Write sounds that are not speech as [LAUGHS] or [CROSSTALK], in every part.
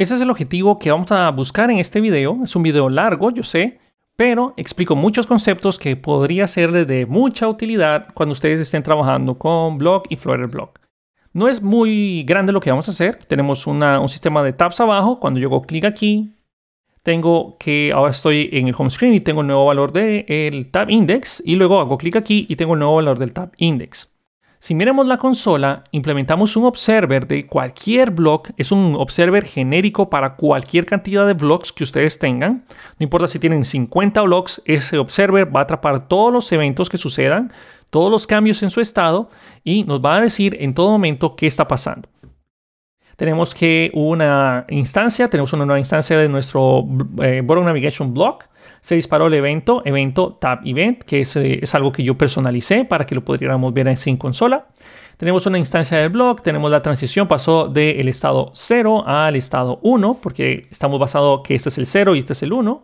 Ese es el objetivo que vamos a buscar en este video. Es un video largo, yo sé, pero explico muchos conceptos que podría ser de mucha utilidad cuando ustedes estén trabajando con Blog y Flutter Blog. No es muy grande lo que vamos a hacer. Tenemos un sistema de tabs abajo. Cuando yo hago clic aquí, tengo que ahora estoy en el home screen y tengo el nuevo valor del tab index y luego hago clic aquí y tengo el nuevo valor del tab index. Si miramos la consola, implementamos un observer de cualquier blog, es un observer genérico para cualquier cantidad de blogs que ustedes tengan. No importa si tienen 50 blogs, ese observer va a atrapar todos los eventos que sucedan, todos los cambios en su estado y nos va a decir en todo momento qué está pasando tenemos que una instancia, tenemos una nueva instancia de nuestro eh, Navigation Block se disparó el evento, evento Tab Event, que eh, es, algo que yo personalicé para que lo pudiéramos ver en sin consola. Tenemos una instancia del blog, tenemos la transición, pasó del estado 0 al estado 1, porque estamos basado que este es el 0 y este es el 1.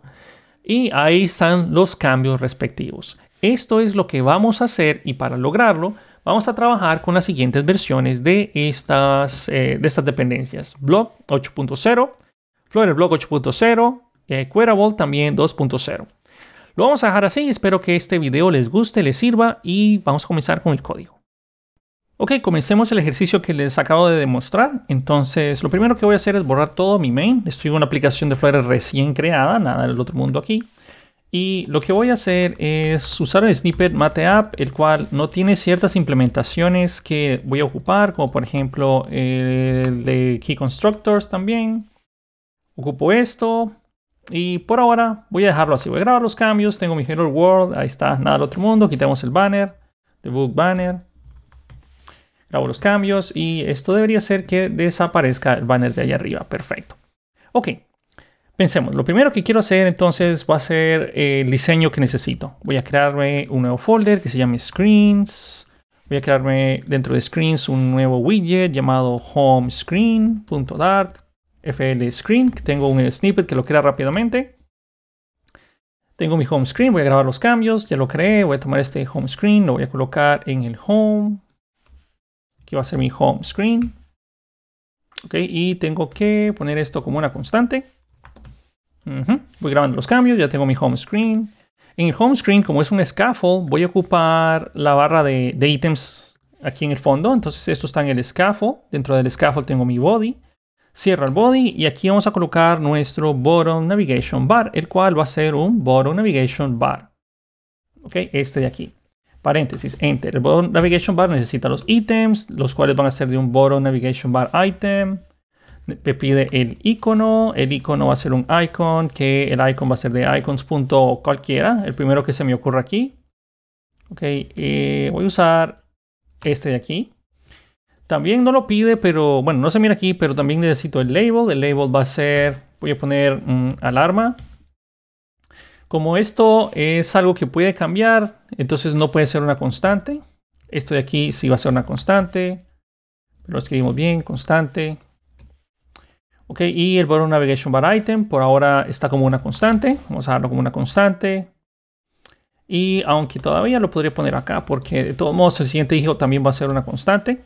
Y ahí están los cambios respectivos. Esto es lo que vamos a hacer y para lograrlo vamos a trabajar con las siguientes versiones de estas, eh, de estas dependencias. Blog 8.0, Flutter Blog 8.0, eh, Querable también 2.0. Lo vamos a dejar así, espero que este video les guste, les sirva y vamos a comenzar con el código. Ok, comencemos el ejercicio que les acabo de demostrar. Entonces, lo primero que voy a hacer es borrar todo mi main. Estoy en una aplicación de Flutter recién creada, nada del otro mundo aquí. Y lo que voy a hacer es usar el snippet MateApp, el cual no tiene ciertas implementaciones que voy a ocupar, como por ejemplo el de Key Constructors también. Ocupo esto, y por ahora voy a dejarlo así. Voy a grabar los cambios. Tengo mi general World. Ahí está. Nada del otro mundo. Quitamos el banner. The Book Banner. Grabo los cambios. Y esto debería ser que desaparezca el banner de allá arriba. Perfecto. Ok. Pensemos. Lo primero que quiero hacer entonces va a ser eh, el diseño que necesito. Voy a crearme un nuevo folder que se llame Screens. Voy a crearme dentro de Screens un nuevo widget llamado HomeScreen.dart FL Screen. Tengo un snippet que lo crea rápidamente. Tengo mi home screen, voy a grabar los cambios, ya lo creé, voy a tomar este home screen, lo voy a colocar en el home. Aquí va a ser mi home screen. Ok, y tengo que poner esto como una constante. Voy grabando los cambios, ya tengo mi home screen. En el home screen, como es un scaffold, voy a ocupar la barra de, de ítems aquí en el fondo. Entonces esto está en el scaffold. Dentro del scaffold tengo mi body cierra el body y aquí vamos a colocar nuestro bottom navigation bar, el cual va a ser un bottom navigation bar. Ok, este de aquí. Paréntesis, enter. El bottom navigation bar necesita los ítems, los cuales van a ser de un bottom navigation bar item. Te pide el icono, el icono va a ser un icon, que el icon va a ser de icons. cualquiera, el primero que se me ocurra aquí. Ok, eh, voy a usar este de aquí. También no lo pide, pero bueno, no se mira aquí, pero también necesito el label. El label va a ser, voy a poner mm, alarma. Como esto es algo que puede cambiar, entonces no puede ser una constante. Esto de aquí sí va a ser una constante. Lo escribimos bien, constante. Ok, y el Borrow Navigation Bar Item por ahora está como una constante. Vamos a darlo como una constante. Y aunque todavía lo podría poner acá porque de todos modos el siguiente hijo también va a ser una constante.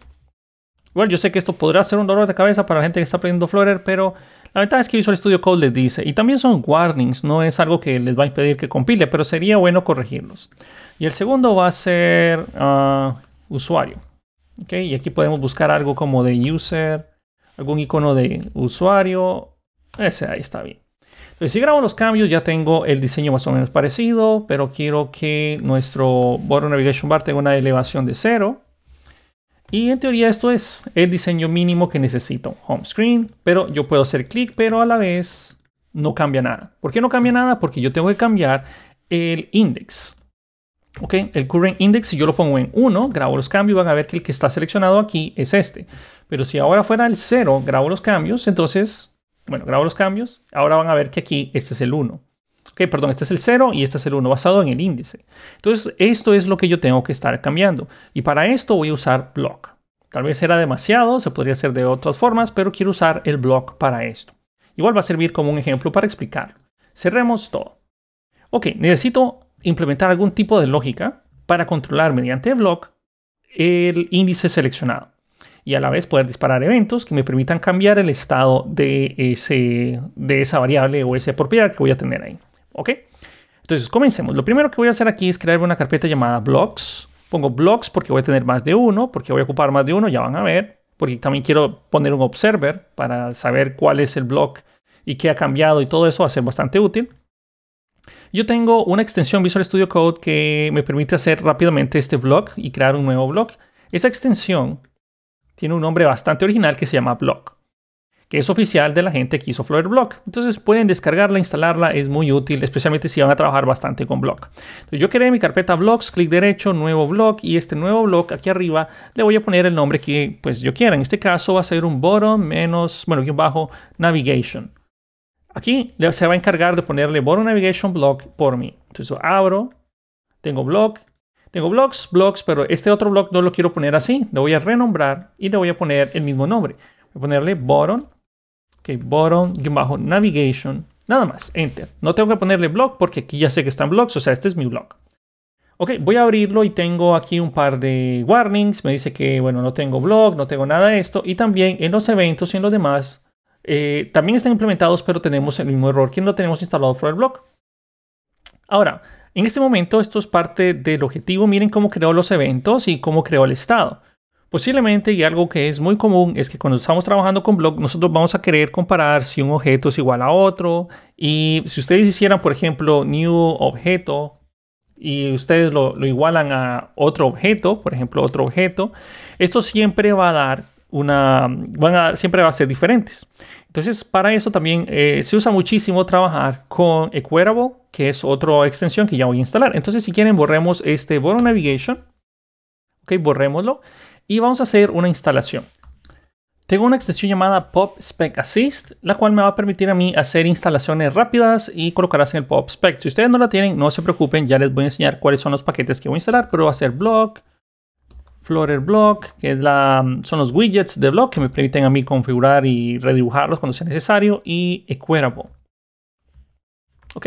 Bueno, yo sé que esto podrá ser un dolor de cabeza para la gente que está aprendiendo Flutter, pero la verdad es que Visual Studio Code les dice, y también son warnings, no es algo que les va a impedir que compile, pero sería bueno corregirlos. Y el segundo va a ser ah, usuario. Y aquí podemos buscar algo como de user, algún icono de usuario. Ese ahí está bien. Entonces, si grabo los cambios, ya tengo el diseño más o menos parecido, pero quiero que nuestro Border Navigation Bar tenga una elevación de cero y en teoría esto es el diseño mínimo que necesito. Home screen, pero yo puedo hacer clic, pero a la vez no cambia nada. ¿Por qué no cambia nada? Porque yo tengo que cambiar el index. ¿Ok? El current index, si yo lo pongo en 1, grabo los cambios, van a ver que el que está seleccionado aquí es este. Pero si ahora fuera el 0, grabo los cambios, entonces, bueno, grabo los cambios, ahora van a ver que aquí este es el 1 perdón, este es el 0 y este es el 1 basado en el índice. Entonces, esto es lo que yo tengo que estar cambiando. Y para esto voy a usar block. Tal vez era demasiado, se podría hacer de otras formas, pero quiero usar el block para esto. Igual va a servir como un ejemplo para explicarlo. Cerremos todo. Ok, necesito implementar algún tipo de lógica para controlar mediante block el índice seleccionado y a la vez poder disparar eventos que me permitan cambiar el estado de, ese, de esa variable o esa propiedad que voy a tener ahí. ¿Ok? Entonces, comencemos. Lo primero que voy a hacer aquí es crear una carpeta llamada blogs. Pongo blogs porque voy a tener más de uno, porque voy a ocupar más de uno, ya van a ver. Porque también quiero poner un observer para saber cuál es el blog y qué ha cambiado y todo eso va a ser bastante útil. Yo tengo una extensión Visual Studio Code que me permite hacer rápidamente este blog y crear un nuevo blog. Esa extensión tiene un nombre bastante original que se llama blog que es oficial de la gente que hizo Flutter Block. Entonces pueden descargarla, instalarla, es muy útil, especialmente si van a trabajar bastante con Block. Entonces, yo quería mi carpeta Blocks, clic derecho, nuevo Block, y este nuevo Block aquí arriba le voy a poner el nombre que pues yo quiera. En este caso va a ser un bottom menos, bueno, aquí bajo, navigation. Aquí se va a encargar de ponerle bottom navigation block por mí. Entonces abro, tengo Block, tengo Blocks, Blocks, pero este otro blog no lo quiero poner así. Le voy a renombrar y le voy a poner el mismo nombre. Voy a ponerle bottom okay, bottom-navigation, nada más, enter. No tengo que ponerle blog porque aquí ya sé que están blogs, o sea, este es mi blog. Ok, voy a abrirlo y tengo aquí un par de warnings, me dice que, bueno, no tengo blog, no tengo nada de esto, y también en los eventos y en los demás, eh, también están implementados, pero tenemos el mismo error que no tenemos instalado for el blog. Ahora, en este momento esto es parte del objetivo, miren cómo creo los eventos y cómo creo el estado. Posiblemente, y algo que es muy común, es que cuando estamos trabajando con blog, nosotros vamos a querer comparar si un objeto es igual a otro. Y si ustedes hicieran, por ejemplo, new objeto y ustedes lo, igualan a otro objeto, por ejemplo, otro objeto, esto siempre va a dar una, van a, siempre va a ser diferentes. Entonces, para eso también eh, se usa muchísimo trabajar con Equerable, que es otra extensión que ya voy a instalar. Entonces, si quieren, borremos este Borrow Navigation. Ok, borrémoslo y vamos a hacer una instalación. Tengo una extensión llamada spec Assist, la cual me va a permitir a mí hacer instalaciones rápidas y colocarlas en el PopSpec. Si ustedes no la tienen, no se preocupen, ya les voy a enseñar cuáles son los paquetes que voy a instalar, pero va a ser block, Flutter block, que es la, son los widgets de block que me permiten a mí configurar y redibujarlos cuando sea necesario, y Equitable. ¿Ok?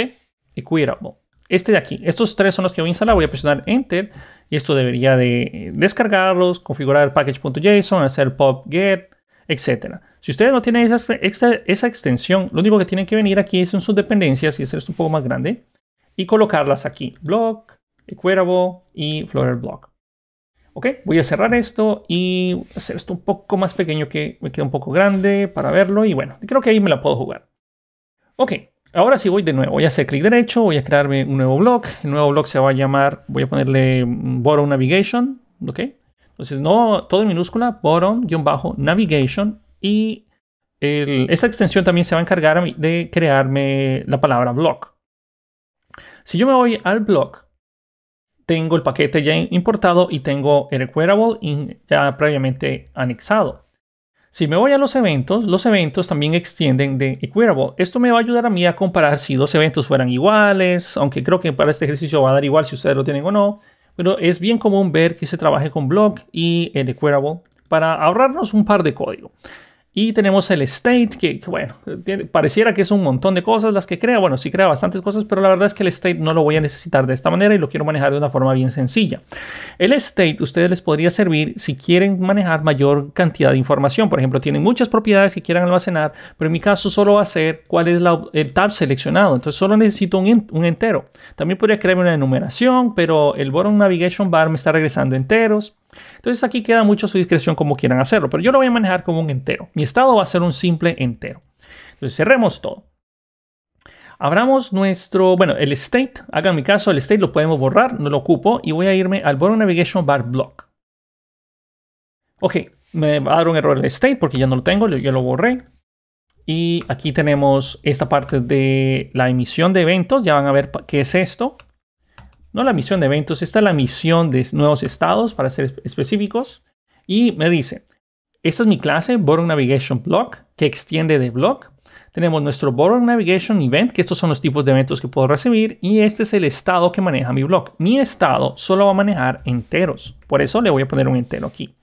Equitable. Este de aquí. Estos tres son los que voy a instalar. Voy a presionar Enter y esto debería de eh, descargarlos, configurar el package.json, hacer pop get, etc. Si ustedes no tienen esa, extensión, lo único que tienen que venir aquí son sus dependencias y hacer esto un poco más grande y colocarlas aquí, block, Equitable y flutter block. Ok, voy a cerrar esto y hacer esto un poco más pequeño que me queda un poco grande para verlo y bueno, creo que ahí me la puedo jugar. Ok, Ahora sí voy de nuevo, voy a hacer clic derecho, voy a crearme un nuevo blog. El nuevo blog se va a llamar, voy a ponerle Bottom Navigation, ¿ok? Entonces, no, todo en minúscula, Bottom-Navigation. Y esa extensión también se va a encargar de crearme la palabra blog. Si yo me voy al blog, tengo el paquete ya importado y tengo el queryable ya previamente anexado. Si me voy a los eventos, los eventos también extienden de Equitable. Esto me va a ayudar a mí a comparar si dos eventos fueran iguales, aunque creo que para este ejercicio va a dar igual si ustedes lo tienen o no. Pero es bien común ver que se trabaje con Block y el Equitable para ahorrarnos un par de código. Y tenemos el state, que, bueno, pareciera que es un montón de cosas las que crea. Bueno, sí crea bastantes cosas, pero la verdad es que el state no lo voy a necesitar de esta manera y lo quiero manejar de una forma bien sencilla. El state ustedes les podría servir si quieren manejar mayor cantidad de información. Por ejemplo, tienen muchas propiedades que quieran almacenar, pero en mi caso solo va a ser cuál es el tab seleccionado. Entonces solo necesito un, un entero. También podría crearme una enumeración, pero el bottom navigation bar me está regresando enteros. Entonces aquí queda mucho su discreción como quieran hacerlo, pero yo lo voy a manejar como un entero. Mi estado va a ser un simple entero. Entonces cerremos todo. Abramos nuestro, bueno, el state, hagan mi caso, el state lo podemos borrar, no lo ocupo y voy a irme al bottom Navigation Bar Block. Ok, me va a dar un error el state porque ya no lo tengo, yo lo borré. Y aquí tenemos esta parte de la emisión de eventos, ya van a ver qué es esto no la misión de eventos, está la misión de nuevos estados, para ser específicos, y me dice, esta es mi clase, Borrow Navigation Block, que extiende de block. Tenemos nuestro Borrow Navigation Event, que estos son los tipos de eventos que puedo recibir, y este es el estado que maneja mi block. Mi estado solo va a manejar enteros, por eso le voy a poner un entero aquí.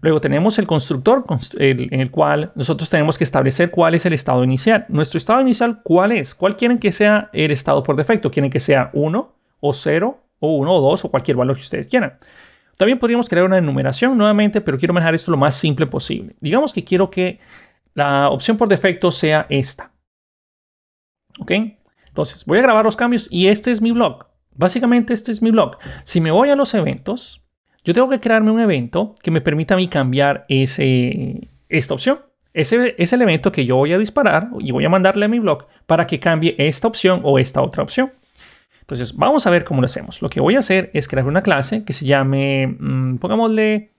Luego tenemos el constructor en el cual nosotros tenemos que establecer cuál es el estado inicial. Nuestro estado inicial, ¿cuál es? ¿Cuál quieren que sea el estado por defecto? ¿Quieren que sea 1, o 0 o 1 o 2 o cualquier valor que ustedes quieran. También podríamos crear una enumeración nuevamente, pero quiero manejar esto lo más simple posible. Digamos que quiero que la opción por defecto sea esta. ¿Ok? Entonces voy a grabar los cambios y este es mi blog. Básicamente este es mi blog. Si me voy a los eventos, yo tengo que crearme un evento que me permita a mí cambiar ese, esta opción. Ese es el evento que yo voy a disparar y voy a mandarle a mi blog para que cambie esta opción o esta otra opción. Entonces, vamos a ver cómo lo hacemos. Lo que voy a hacer es crear una clase que se llame, mm, pongámosle,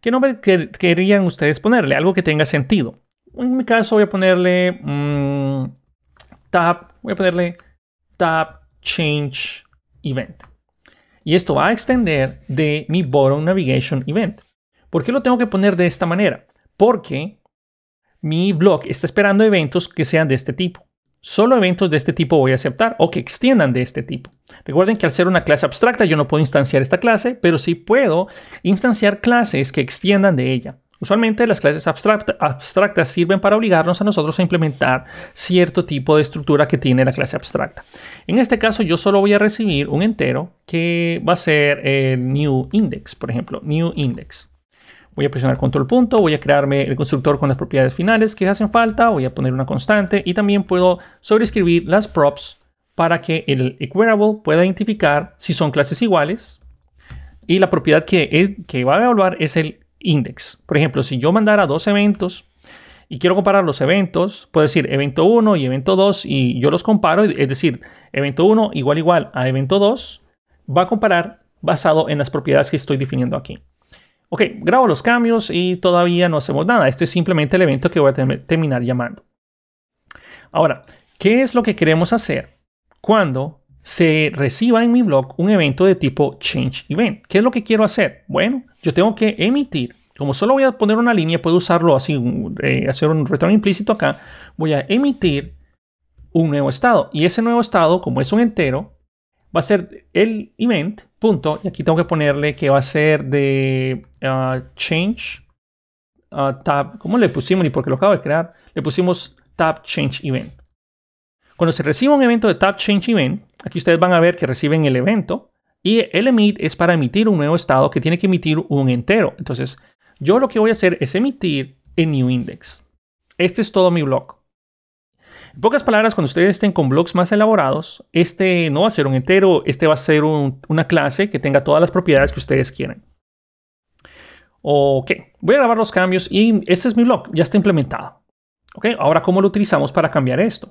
¿qué nombre querían ustedes ponerle? Algo que tenga sentido. En mi caso voy a ponerle mm, voy a ponerle tab change event. Y esto va a extender de mi bottom navigation event. ¿Por qué lo tengo que poner de esta manera? Porque mi blog está esperando eventos que sean de este tipo. Solo eventos de este tipo voy a aceptar o que extiendan de este tipo. Recuerden que al ser una clase abstracta yo no puedo instanciar esta clase, pero sí puedo instanciar clases que extiendan de ella. Usualmente las clases abstractas sirven para obligarnos a nosotros a implementar cierto tipo de estructura que tiene la clase abstracta. En este caso yo solo voy a recibir un entero que va a ser el new index, por ejemplo, new index. Voy a presionar control punto, voy a crearme el constructor con las propiedades finales que hacen falta, voy a poner una constante y también puedo sobreescribir las props para que el Equitable pueda identificar si son clases iguales y la propiedad que, es, que va a evaluar es el index. Por ejemplo, si yo mandara dos eventos y quiero comparar los eventos, puedo decir evento 1 y evento 2 y yo los comparo, es decir, evento 1 igual igual a evento 2, va a comparar basado en las propiedades que estoy definiendo aquí ok, grabo los cambios y todavía no hacemos nada. Esto es simplemente el evento que voy a terminar llamando. Ahora, ¿qué es lo que queremos hacer cuando se reciba en mi blog un evento de tipo change event? ¿Qué es lo que quiero hacer? Bueno, yo tengo que emitir. Como solo voy a poner una línea, puedo usarlo así, eh, hacer un retorno implícito acá. Voy a emitir un nuevo estado. Y ese nuevo estado, como es un entero, va a ser el event punto. Y aquí tengo que ponerle que va a ser de ah, change ah, tab. ¿Cómo le pusimos? Ni porque lo acabo de crear. Le pusimos tab change event. Cuando se reciba un evento de tab change event, aquí ustedes van a ver que reciben el evento. Y el emit es para emitir un nuevo estado que tiene que emitir un entero. Entonces, yo lo que voy a hacer es emitir el new index. Este es todo mi blog. En pocas palabras, cuando ustedes estén con blogs más elaborados, este no va a ser un entero, este va a ser una clase que tenga todas las propiedades que ustedes quieren. Ok, voy a grabar los cambios y este es mi blog, ya está implementado. Ok, ahora cómo lo utilizamos para cambiar esto.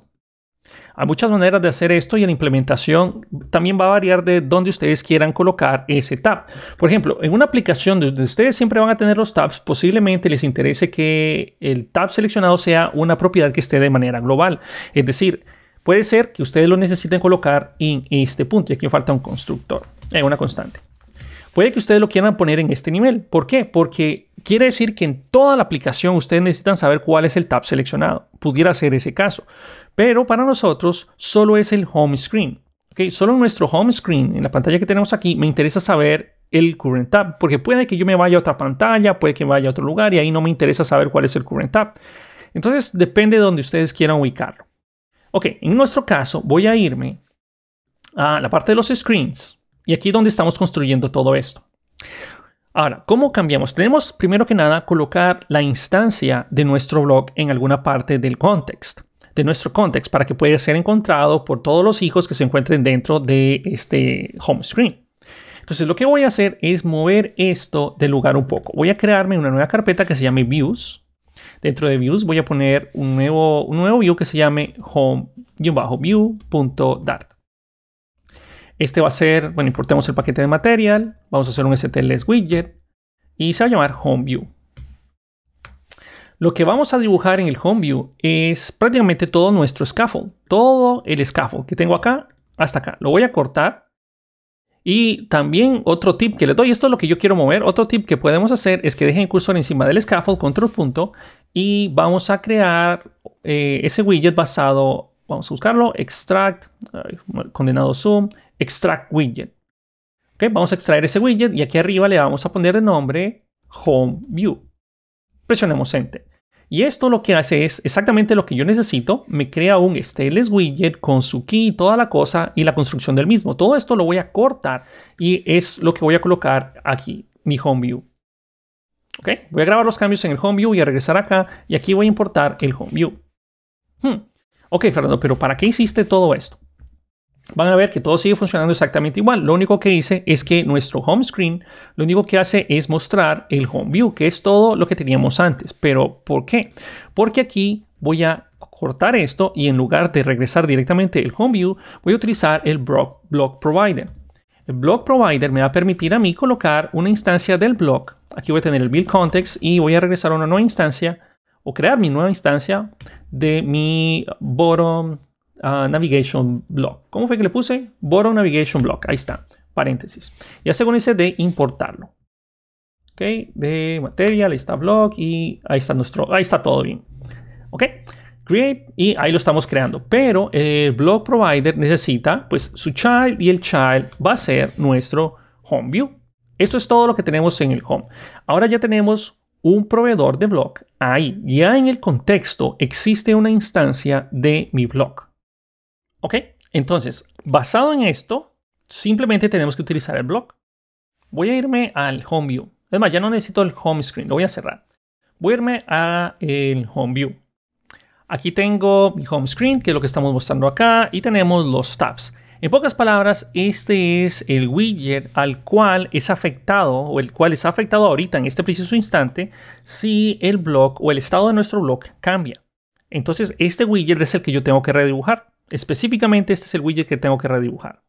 Hay muchas maneras de hacer esto y la implementación también va a variar de donde ustedes quieran colocar ese tab. Por ejemplo, en una aplicación donde ustedes siempre van a tener los tabs, posiblemente les interese que el tab seleccionado sea una propiedad que esté de manera global. Es decir, puede ser que ustedes lo necesiten colocar en este punto. Y aquí falta un constructor, en eh, una constante. Puede que ustedes lo quieran poner en este nivel. ¿Por qué? Porque Quiere decir que en toda la aplicación ustedes necesitan saber cuál es el tab seleccionado. Pudiera ser ese caso. Pero para nosotros solo es el home screen. Solo nuestro home screen, en la pantalla que tenemos aquí, me interesa saber el current tab, porque puede que yo me vaya a otra pantalla, puede que vaya a otro lugar y ahí no me interesa saber cuál es el current tab. Entonces depende de donde ustedes quieran ubicarlo. Ok, en nuestro caso voy a irme a la parte de los screens y aquí es donde estamos construyendo todo esto. Ahora, ¿cómo cambiamos? Tenemos primero que nada colocar la instancia de nuestro blog en alguna parte del contexto de nuestro context, para que pueda ser encontrado por todos los hijos que se encuentren dentro de este home screen. Entonces, lo que voy a hacer es mover esto de lugar un poco. Voy a crearme una nueva carpeta que se llame Views. Dentro de Views voy a poner un nuevo, un nuevo view que se llame home-view.dart. Este va a ser, bueno, importemos el paquete de material, vamos a hacer un STLS widget y se va a llamar HomeView. Lo que vamos a dibujar en el HomeView es prácticamente todo nuestro scaffold, todo el scaffold que tengo acá hasta acá. Lo voy a cortar. Y también otro tip que les doy, esto es lo que yo quiero mover, otro tip que podemos hacer es que dejen el cursor encima del scaffold, control punto, y vamos a crear eh, ese widget basado, vamos a buscarlo, extract, condenado zoom, extract widget. vamos a extraer ese widget y aquí arriba le vamos a poner el nombre home view. Presionemos enter. Y esto lo que hace es exactamente lo que yo necesito. Me crea un stateless widget con su key toda la cosa y la construcción del mismo. Todo esto lo voy a cortar y es lo que voy a colocar aquí, mi home view. Voy a grabar los cambios en el home view y a regresar acá y aquí voy a importar el home view. Hmm. Ok, Fernando, pero ¿para qué hiciste todo esto? van a ver que todo sigue funcionando exactamente igual. Lo único que hice es que nuestro home screen lo único que hace es mostrar el home view, que es todo lo que teníamos antes. Pero ¿por qué? Porque aquí voy a cortar esto y en lugar de regresar directamente el home view, voy a utilizar el block, provider. El block provider me va a permitir a mí colocar una instancia del block. Aquí voy a tener el build context y voy a regresar a una nueva instancia o crear mi nueva instancia de mi bottom Navigation Block. ¿Cómo fue que le puse? Borrow Navigation Block. Ahí está. Paréntesis. Ya según ese de importarlo. Ok, de material, ahí está block y ahí está nuestro, ahí está todo bien. Ok, create y ahí lo estamos creando. Pero el block provider necesita pues su child y el child va a ser nuestro home view. Esto es todo lo que tenemos en el home. Ahora ya tenemos un proveedor de block ahí. Ya en el contexto existe una instancia de mi block. ¿Ok? Entonces, basado en esto, simplemente tenemos que utilizar el blog. Voy a irme al Home View. más, ya no necesito el Home Screen, lo voy a cerrar. Voy a irme al Home View. Aquí tengo mi Home Screen, que es lo que estamos mostrando acá, y tenemos los tabs. En pocas palabras, este es el widget al cual es afectado o el cual es afectado ahorita en este preciso instante si el blog o el estado de nuestro blog cambia. Entonces, este widget es el que yo tengo que redibujar. Específicamente este es el widget que tengo que redibujar.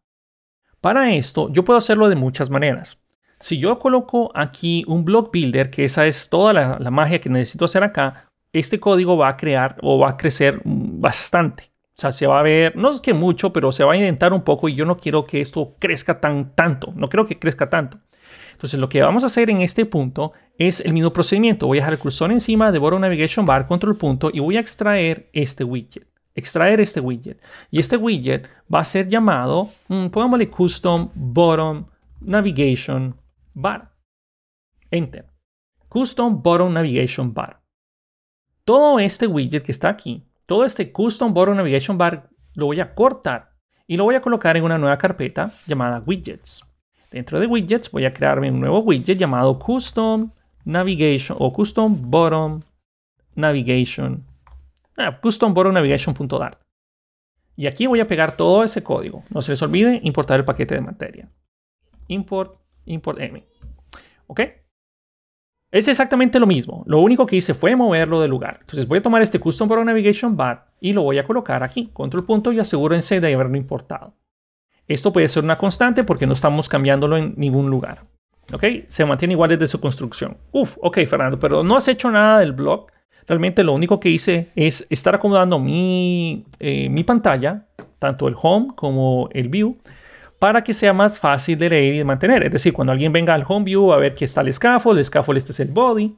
Para esto yo puedo hacerlo de muchas maneras. Si yo coloco aquí un block builder, que esa es toda la, magia que necesito hacer acá, este código va a crear o va a crecer bastante. O sea, se va a ver, no es que mucho, pero se va a indentar un poco y yo no quiero que esto crezca tan tanto, no creo que crezca tanto. Entonces lo que vamos a hacer en este punto es el mismo procedimiento. Voy a dejar el cursor encima de Navigation Bar, control punto y voy a extraer este widget extraer este widget. Y este widget va a ser llamado, mm, pongámosle custom bottom navigation bar. Enter. Custom bottom navigation bar. Todo este widget que está aquí, todo este custom bottom navigation bar lo voy a cortar y lo voy a colocar en una nueva carpeta llamada widgets. Dentro de widgets voy a crearme un nuevo widget llamado custom navigation o custom bottom navigation ah, Y aquí voy a pegar todo ese código. No se les olvide importar el paquete de materia. Import, import m. ¿Ok? Es exactamente lo mismo. Lo único que hice fue moverlo de lugar. Entonces voy a tomar este custom navigation bar y lo voy a colocar aquí. Control punto y asegúrense de haberlo importado. Esto puede ser una constante porque no estamos cambiándolo en ningún lugar. ¿Ok? Se mantiene igual desde su construcción. Uf, ok, Fernando, pero no has hecho nada del blog. Realmente lo único que hice es estar acomodando eh, mi, pantalla, tanto el home como el view, para que sea más fácil de leer y de mantener. Es decir, cuando alguien venga al home view a ver que está el scaffold, el scaffold este es el body,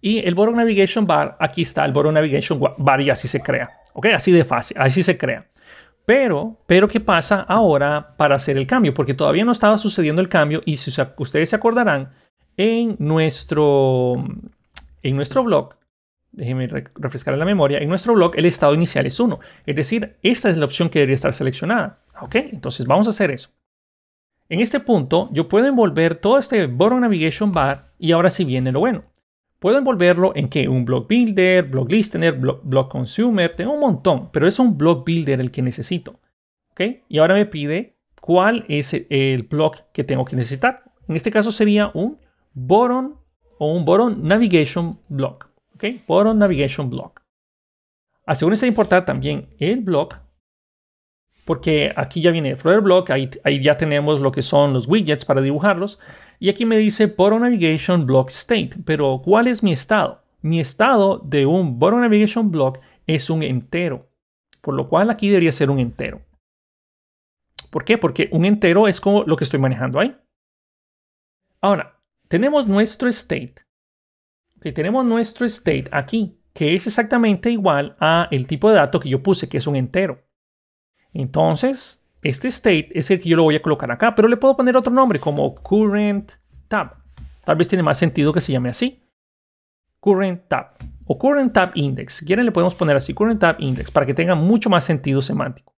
y el Borrow Navigation Bar, aquí está el Borrow Navigation Bar y así se crea. ¿Ok? Así de fácil, así se crea. Pero, pero ¿qué pasa ahora para hacer el cambio? Porque todavía no estaba sucediendo el cambio y si ustedes se acordarán, en nuestro, en nuestro blog déjenme refrescar la memoria, en nuestro blog el estado inicial es 1. Es decir, esta es la opción que debería estar seleccionada. ¿Ok? Entonces vamos a hacer eso. En este punto yo puedo envolver todo este boron Navigation Bar y ahora sí viene lo bueno. Puedo envolverlo en qué? un blog builder, blog listener, blog, consumer, tengo un montón, pero es un blog builder el que necesito. ¿Ok? Y ahora me pide cuál es el blog que tengo que necesitar. En este caso sería un Boron o un Boron Navigation Blog. ¿ok? Por un navigation block. Asegúrense de importar también el block, porque aquí ya viene el block, ahí, ya tenemos lo que son los widgets para dibujarlos, y aquí me dice un Navigation Block State, pero ¿cuál es mi estado? Mi estado de un Bottom Navigation Block es un entero, por lo cual aquí debería ser un entero. ¿Por qué? Porque un entero es como lo que estoy manejando ahí. Ahora, tenemos nuestro state que tenemos nuestro state aquí, que es exactamente igual a el tipo de dato que yo puse, que es un entero. Entonces, este state es el que yo lo voy a colocar acá, pero le puedo poner otro nombre como current tab. Tal vez tiene más sentido que se llame así. Current tab o current tab index. Si quieren le podemos poner así, current tab index, para que tenga mucho más sentido semántico.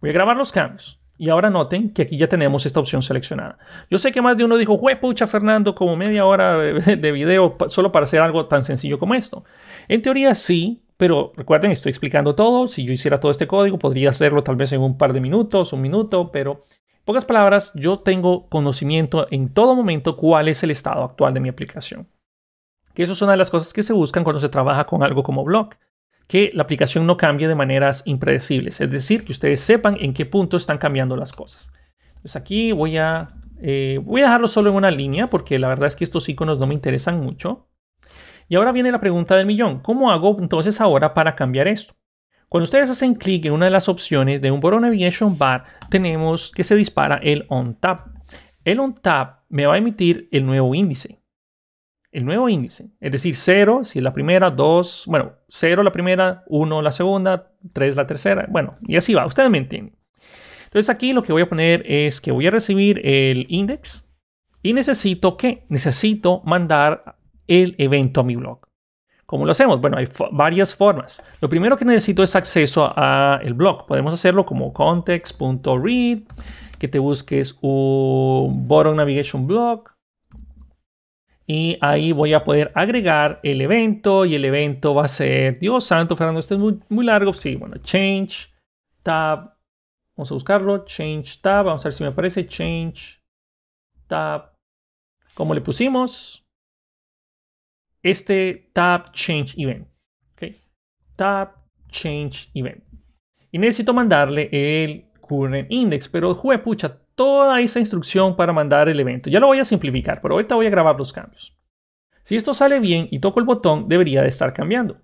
Voy a grabar los cambios. Y ahora noten que aquí ya tenemos esta opción seleccionada. Yo sé que más de uno dijo, pucha Fernando, como media hora de, video solo para hacer algo tan sencillo como esto. En teoría sí, pero recuerden, estoy explicando todo. Si yo hiciera todo este código, podría hacerlo tal vez en un par de minutos, un minuto, pero en pocas palabras, yo tengo conocimiento en todo momento cuál es el estado actual de mi aplicación. Que eso es una de las cosas que se buscan cuando se trabaja con algo como blog que la aplicación no cambie de maneras impredecibles, es decir, que ustedes sepan en qué punto están cambiando las cosas. Entonces aquí voy a, eh, voy a dejarlo solo en una línea porque la verdad es que estos iconos no me interesan mucho. Y ahora viene la pregunta del millón, ¿cómo hago entonces ahora para cambiar esto? Cuando ustedes hacen clic en una de las opciones de un Boron Aviation Bar, tenemos que se dispara el On Tap. El On Tap me va a emitir el nuevo índice el nuevo índice. Es decir, 0 si es la primera, 2, bueno, 0 la primera, 1 la segunda, 3 la tercera, bueno, y así va, ustedes me entienden. Entonces aquí lo que voy a poner es que voy a recibir el index y necesito que necesito mandar el evento a mi blog. ¿Cómo lo hacemos? Bueno, hay varias formas. Lo primero que necesito es acceso al blog. Podemos hacerlo como context.read, que te busques un bottom navigation blog y ahí voy a poder agregar el evento y el evento va a ser, Dios santo, Fernando, este es muy, largo, sí, bueno, change tab, vamos a buscarlo, change tab, vamos a ver si me aparece change tab, ¿Cómo le pusimos, este tab change event, OK. tab change event. Y necesito mandarle el current index, pero juepucha, toda esa instrucción para mandar el evento. Ya lo voy a simplificar, pero ahorita voy a grabar los cambios. Si esto sale bien y toco el botón, debería de estar cambiando.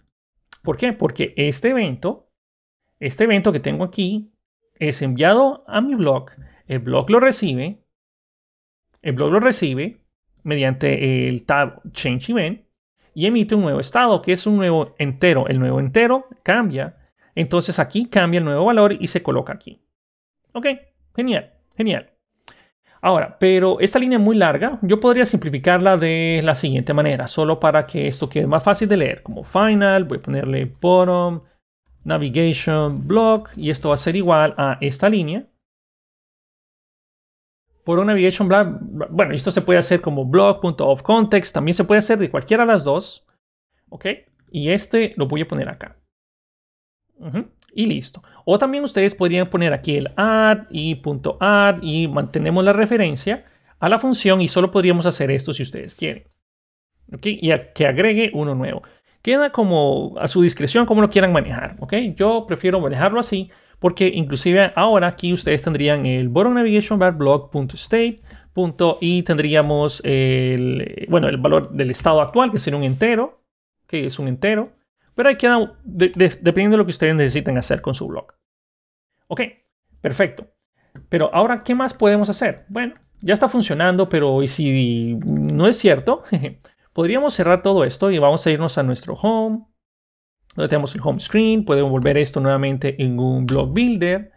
¿Por qué? Porque este evento, este evento que tengo aquí, es enviado a mi blog. El blog lo recibe. El blog lo recibe mediante el tab Change Event y emite un nuevo estado, que es un nuevo entero. El nuevo entero cambia. Entonces aquí cambia el nuevo valor y se coloca aquí. Ok, genial. Genial. Ahora, pero esta línea es muy larga, yo podría simplificarla de la siguiente manera, solo para que esto quede más fácil de leer, como final, voy a ponerle bottom, navigation, block, y esto va a ser igual a esta línea. Por navigation, block, bueno, esto se puede hacer como block.ofcontext, también se puede hacer de cualquiera de las dos, ¿ok? Y este lo voy a poner acá y listo. O también ustedes podrían poner aquí el add y punto add y mantenemos la referencia a la función y solo podríamos hacer esto si ustedes quieren. ¿Ok? Y que agregue uno nuevo. Queda como a su discreción como lo quieran manejar. ¿Ok? Yo prefiero manejarlo así porque inclusive ahora aquí ustedes tendrían el boron navigation bar punto y tendríamos el, bueno, el valor del estado actual que sería un entero. que Es un entero pero hay que... dependiendo de lo que ustedes necesiten hacer con su blog. Ok, perfecto. Pero ahora, ¿qué más podemos hacer? Bueno, ya está funcionando, pero si no es cierto? [LAUGHS] Podríamos cerrar todo esto y vamos a irnos a nuestro home, donde tenemos el home screen. podemos volver esto nuevamente en un blog builder.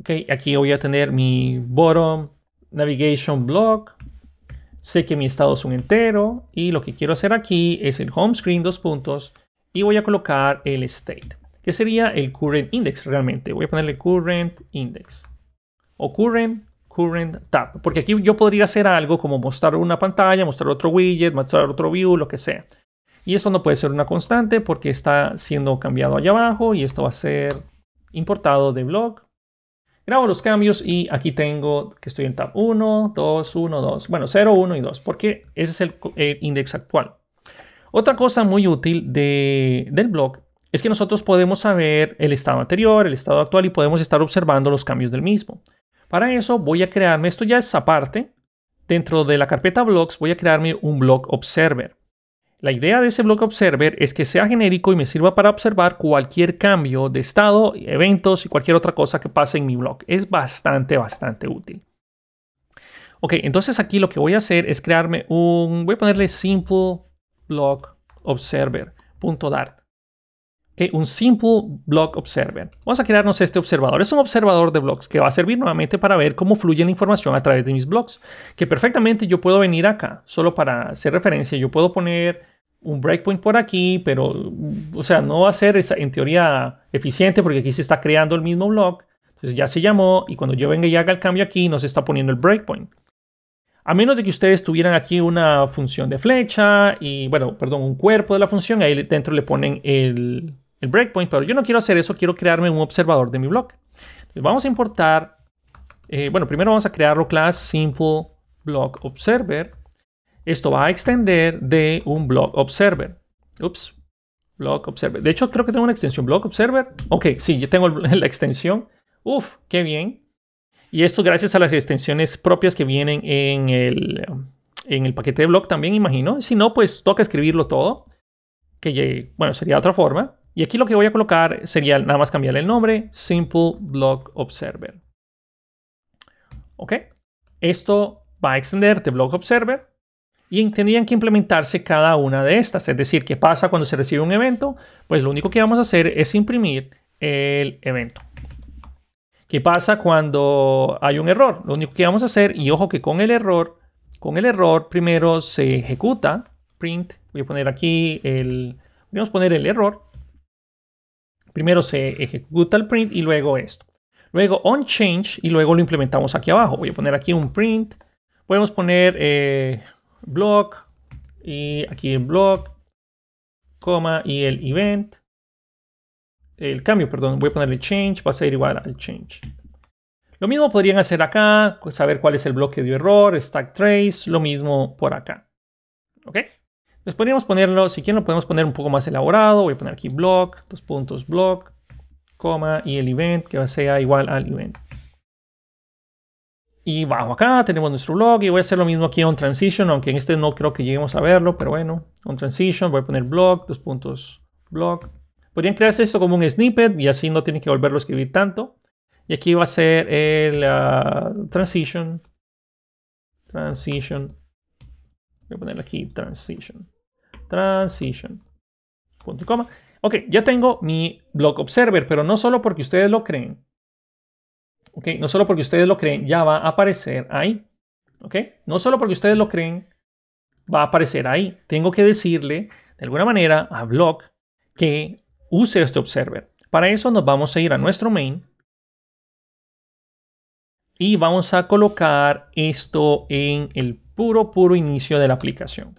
Ok, aquí voy a tener mi bottom navigation blog. Sé que mi estado es un entero y lo que quiero hacer aquí es el home screen, dos puntos, y voy a colocar el state, que sería el current index realmente. Voy a ponerle current index o current current tab, porque aquí yo podría hacer algo como mostrar una pantalla, mostrar otro widget, mostrar otro view, lo que sea. Y esto no puede ser una constante porque está siendo cambiado allá abajo y esto va a ser importado de blog. Grabo los cambios y aquí tengo que estoy en tab 1, 2, 1, 2. Bueno, 0, 1 y 2 porque ese es el, el index actual. Otra cosa muy útil del blog es que nosotros podemos saber el estado anterior, el estado actual y podemos estar observando los cambios del mismo. Para eso voy a crearme, esto ya es aparte, dentro de la carpeta blogs voy a crearme un blog observer. La idea de ese blog observer es que sea genérico y me sirva para observar cualquier cambio de estado, eventos y cualquier otra cosa que pase en mi blog. Es bastante, bastante útil. Ok, entonces aquí lo que voy a hacer es crearme un, voy a ponerle simple block observer.dart. un simple block observer. Vamos a crearnos este observador. Es un observador de blocks que va a servir nuevamente para ver cómo fluye la información a través de mis blocks. Que perfectamente yo puedo venir acá, solo para hacer referencia. Yo puedo poner un breakpoint por aquí, pero, o sea, no va a ser en teoría eficiente porque aquí se está creando el mismo block. Entonces ya se llamó y cuando yo venga y haga el cambio aquí, no se está poniendo el breakpoint. A menos de que ustedes tuvieran aquí una función de flecha y, bueno, perdón, un cuerpo de la función, ahí dentro le ponen el, breakpoint, pero yo no quiero hacer eso, quiero crearme un observador de mi blog. vamos a importar, eh, bueno, primero vamos a crearlo class simple block observer. Esto va a extender de un block observer. Ups, block observer. De hecho, creo que tengo una extensión block observer. Ok, sí, yo tengo [LAUGHS] la extensión. Uf, qué bien. Y esto gracias a las extensiones propias que vienen en el, paquete de blog también, imagino. Si no, pues toca escribirlo todo, que bueno, sería otra forma. Y aquí lo que voy a colocar sería nada más cambiarle el nombre, Simple Blog Observer. ¿Ok? Esto va a extender de Blog Observer y tendrían que implementarse cada una de estas. Es decir, ¿qué pasa cuando se recibe un evento? Pues lo único que vamos a hacer es imprimir el evento. ¿Qué pasa cuando hay un error? Lo único que vamos a hacer, y ojo que con el error, con el error primero se ejecuta print. Voy a poner aquí el, vamos a poner el error. Primero se ejecuta el print y luego esto. Luego on change y luego lo implementamos aquí abajo. Voy a poner aquí un print. Podemos poner eh, block y aquí el block, coma y el event el cambio, perdón, voy a ponerle change, va a ser igual al change. Lo mismo podrían hacer acá, saber cuál es el bloque de error, stack trace, lo mismo por acá. ¿Ok? Les podríamos ponerlo, si quieren lo podemos poner un poco más elaborado, voy a poner aquí block, dos puntos block, coma y el event que va a ser igual al event. Y bajo acá tenemos nuestro blog y voy a hacer lo mismo aquí un transition, aunque en este no creo que lleguemos a verlo, pero bueno, on transition voy a poner block. dos puntos block. Podrían crearse esto como un snippet y así no tienen que volverlo a escribir tanto. Y aquí va a ser el ah, transition. Transition. Voy a poner aquí transition. Transition. Punto y coma. Ok, ya tengo mi blog observer, pero no solo porque ustedes lo creen. Ok, no solo porque ustedes lo creen, ya va a aparecer ahí. Ok, no solo porque ustedes lo creen, va a aparecer ahí. Tengo que decirle de alguna manera a blog que use este observer. Para eso nos vamos a ir a nuestro main y vamos a colocar esto en el puro, puro inicio de la aplicación.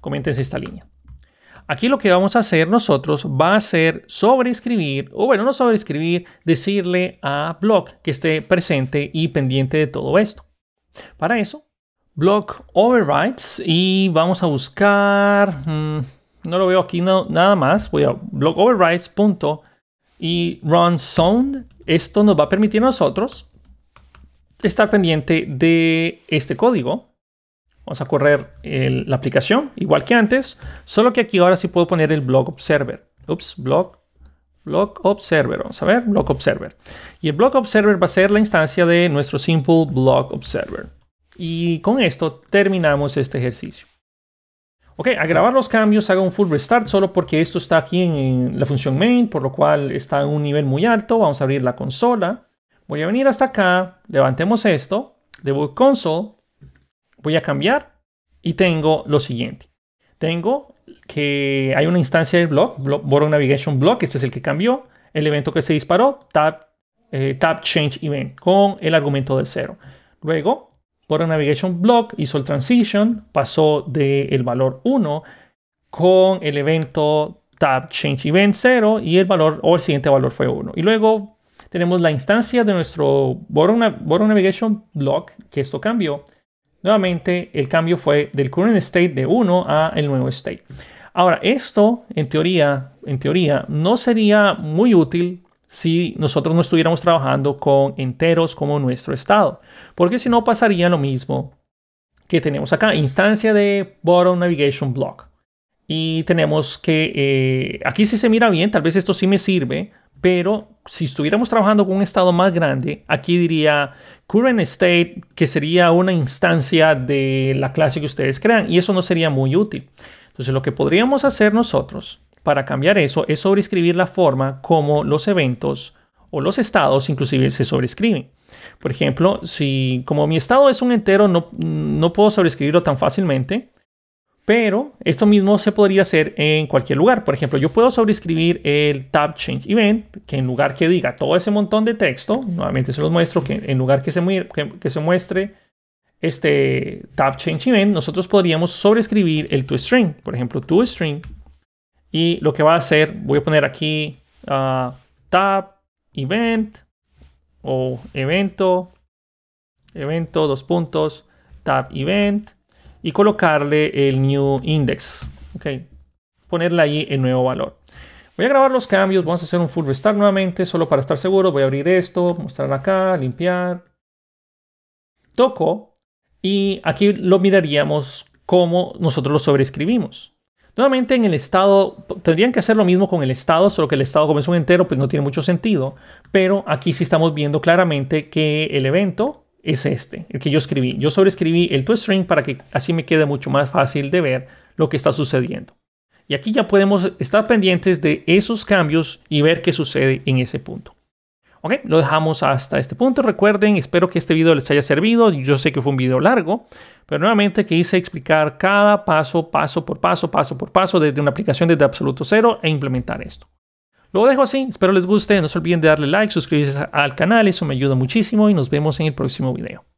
Coméntense esta línea. Aquí lo que vamos a hacer nosotros va a ser sobreescribir, o bueno, no sobreescribir, decirle a Block que esté presente y pendiente de todo esto. Para eso, Block Overrides y vamos a buscar... Mm, no lo veo aquí nada más. Voy a blog y run sound. Esto nos va a permitir a nosotros estar pendiente de este código. Vamos a correr la aplicación igual que antes, solo que aquí ahora sí puedo poner el blog observer. Ups, blog blog Observer. Vamos a ver, blog Observer. Y el blog Observer va a ser la instancia de nuestro Simple blog Observer. Y con esto terminamos este ejercicio. Ok, a grabar los cambios haga un full restart solo porque esto está aquí en, la función main, por lo cual está en un nivel muy alto. Vamos a abrir la consola. Voy a venir hasta acá, levantemos esto, debug console, voy a cambiar y tengo lo siguiente. Tengo que hay una instancia de block, Borrow Navigation Block, este es el que cambió, el evento que se disparó, tab, eh, change event, con el argumento del cero. Luego Border Navigation Block hizo el transition, pasó del valor 1 con el evento tab change event 0 y el valor o el siguiente valor fue 1. Y luego tenemos la instancia de nuestro Border, Navigation Block, que esto cambió. Nuevamente, el cambio fue del current state de 1 a el nuevo state. Ahora, esto en teoría, en teoría, no sería muy útil si nosotros no estuviéramos trabajando con enteros como nuestro estado. Porque si no pasaría lo mismo que tenemos acá, instancia de bottom navigation block. Y tenemos que, eh, aquí si se mira bien, tal vez esto sí me sirve, pero si estuviéramos trabajando con un estado más grande, aquí diría current state, que sería una instancia de la clase que ustedes crean, y eso no sería muy útil. Entonces lo que podríamos hacer nosotros para cambiar eso es sobreescribir la forma como los eventos o los estados inclusive se sobreescriben. Por ejemplo, si como mi estado es un entero, no, no puedo sobreescribirlo tan fácilmente, pero esto mismo se podría hacer en cualquier lugar. Por ejemplo, yo puedo sobreescribir el tab change event, que en lugar que diga todo ese montón de texto, nuevamente se los muestro, que en lugar que se, se muestre este tab change event, nosotros podríamos sobreescribir el toString, por ejemplo, toString. Y lo que va a hacer, voy a poner aquí ah, tab event o evento, evento, dos puntos, tab event y colocarle el new index. Ok, ponerle ahí el nuevo valor. Voy a grabar los cambios, vamos a hacer un full restart nuevamente, solo para estar seguro. Voy a abrir esto, mostrar acá, limpiar. Toco y aquí lo miraríamos como nosotros lo sobreescribimos. Nuevamente en el Estado, tendrían que hacer lo mismo con el Estado, solo que el Estado como es un entero, pues no tiene mucho sentido. Pero aquí sí estamos viendo claramente que el evento es este, el que yo escribí. Yo sobreescribí el toString para que así me quede mucho más fácil de ver lo que está sucediendo. Y aquí ya podemos estar pendientes de esos cambios y ver qué sucede en ese punto. Ok, lo dejamos hasta este punto. Recuerden, espero que este video les haya servido. Yo sé que fue un video largo, pero nuevamente que hice explicar cada paso, paso por paso, paso por paso desde una aplicación desde absoluto cero e implementar esto. Lo dejo así, espero les guste, no se olviden de darle like, suscribirse al canal, eso me ayuda muchísimo y nos vemos en el próximo video.